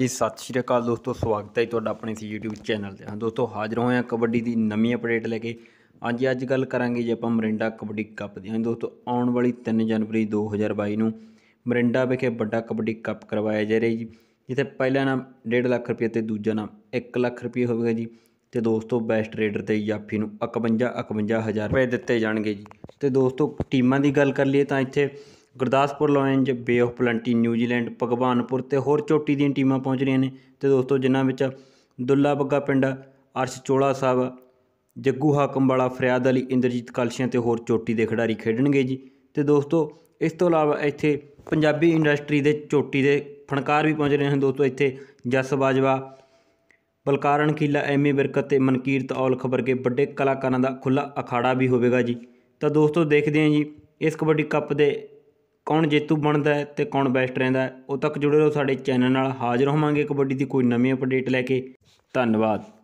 ਜੀ ਸਤਿ ਸ਼੍ਰੀ ਅਕਾਲ ਦੋਸਤੋ ਸਵਾਗਤ ਹੈ ਤੁਹਾਡਾ ਆਪਣੇ ਇਸ YouTube ਚੈਨਲ ਤੇ ਹਾਂ ਦੋਸਤੋ ਹਾਜ਼ਰ ਹੋਏ ਹਾਂ ਕਬੱਡੀ ਦੀ ਨਵੀਂ ਅਪਡੇਟ ਲੈ ਕੇ ਅੱਜ ਅੱਜ ਗੱਲ ਕਰਾਂਗੇ ਜੇ ਆਪਾਂ ਮਰਿੰਡਾ ਕਬੱਡੀ ਕੱਪ ਦੀ ਹਾਂ ਦੋਸਤੋ ਆਉਣ ਵਾਲੀ 3 ਜਨਵਰੀ 2022 ਨੂੰ ਮਰਿੰਡਾ ਵਿਖੇ ਵੱਡਾ ਕਬੱਡੀ ਕੱਪ ਕਰਵਾਇਆ ਜਾ ਰਿਹਾ ਜੀ ਜਿੱਥੇ ਪਹਿਲਾ ਨਾਮ 1.5 ਲੱਖ ਰੁਪਏ ਤੇ ਦੂਜਾ ਨਾਮ 1 ਲੱਖ ਰੁਪਏ ਹੋਵੇਗਾ ਜੀ ਤੇ ਦੋਸਤੋ ਬੈਸਟ ਰੇਡਰ ਤੇ ਯਾਫੀ ਨੂੰ 51 51000 ਰੁਪਏ ਦਿੱਤੇ ਜਾਣਗੇ ਜੀ ਤੇ ਦੋਸਤੋ ਟੀਮਾਂ ਦੀ ਗੱਲ ਕਰ ਲਈਏ ਤਾਂ ਇੱਥੇ Gurdaspur Lions Bay of Plenty New Zealand Bhagwanpur ਤੇ ਹੋਰ ਚੋਟੀ ਦੀਆਂ ਟੀਮਾਂ ਪਹੁੰਚ ਰਹੀਆਂ ਨੇ ਤੇ ਦੋਸਤੋ ਜਿਨ੍ਹਾਂ ਵਿੱਚ ਦੁੱਲਾ ਬੱਗਾ ਪਿੰਡ ਅਰਸ਼ ਚੋਲਾ ਸਾਹਿਬ ਜੱਗੂ ਹਾਕਮ ਵਾਲਾ ਫਰਿਆਦ ਅਲੀ ਇੰਦਰਜੀਤ ਕਲਸ਼ੀਆਂ ਤੇ ਹੋਰ ਚੋਟੀ ਦੇ ਖਿਡਾਰੀ ਖੇਡਣਗੇ ਜੀ ਤੇ ਦੋਸਤੋ ਇਸ ਤੋਂ ਇਲਾਵਾ ਇੱਥੇ ਪੰਜਾਬੀ ਇੰਡਸਟਰੀ ਦੇ ਚੋਟੀ ਦੇ ਫਣਕਾਰ ਵੀ ਪਹੁੰਚ ਰਹੇ ਹਨ ਦੋਸਤੋ ਇੱਥੇ ਜਸ ਬਾਜਵਾ ਬਲਕਾਰਨ ਕੀਲਾ ਐਮੀ ਬਰਕਤ ਤੇ ਮਨਕੀਰਤ ਔਲਖ ਵਰਗੇ ਵੱਡੇ ਕਲਾਕਾਰਾਂ ਦਾ ਖੁੱਲਾ ਅਖਾੜਾ ਵੀ ਹੋਵੇਗਾ ਜੀ ਤਾਂ ਦੋਸਤੋ ਦੇਖਦੇ ਹਾਂ ਜੀ ਇਸ ਕਬੱਡੀ ਕੱਪ ਦੇ ਕੌਣ ਜੇਤੂ ਬਣਦਾ ਹੈ ਤੇ ਕੌਣ ਬੈਸਟ ਰਹਿੰਦਾ ਹੈ ਉਹ ਤੱਕ ਜੁੜੇ ਰਹੋ ਸਾਡੇ ਚੈਨਲ ਨਾਲ ਹਾਜ਼ਰ ਹੋਵਾਂਗੇ ਕਬੱਡੀ ਦੀ ਕੋਈ ਨਵੀਂ ਅਪਡੇਟ ਲੈ ਕੇ ਧੰਨਵਾਦ